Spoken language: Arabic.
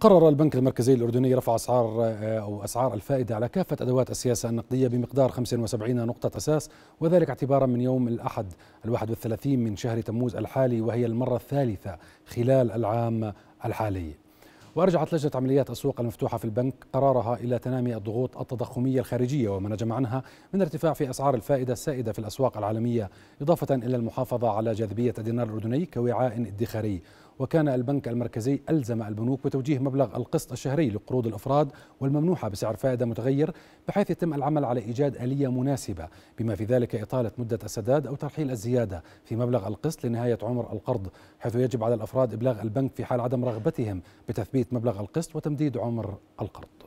قرر البنك المركزي الأردني رفع أسعار آه، أو أسعار الفائدة على كافة أدوات السياسة النقدية بمقدار 75 نقطة أساس وذلك اعتبارا من يوم الأحد الواحد والثلاثين من شهر تموز الحالي وهي المرة الثالثة خلال العام الحالي وأرجعت لجنة عمليات السوق المفتوحة في البنك قرارها إلى تنامي الضغوط التضخمية الخارجية وما نجم عنها من ارتفاع في أسعار الفائدة السائدة في الأسواق العالمية إضافة إلى المحافظة على جاذبية الدينار الأردني كوعاء ادخاري وكان البنك المركزي ألزم البنوك بتوجيه مبلغ القسط الشهري لقروض الأفراد والممنوحة بسعر فائدة متغير بحيث يتم العمل على إيجاد آلية مناسبة بما في ذلك إطالة مدة السداد أو ترحيل الزيادة في مبلغ القسط لنهاية عمر القرض حيث يجب على الأفراد إبلاغ البنك في حال عدم رغبتهم بتثبيت مبلغ القسط وتمديد عمر القرض